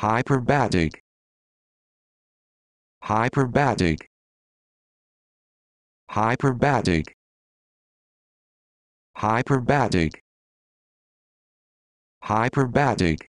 hyperbatic hyperbatic hyperbatic hyperbatic hyperbatic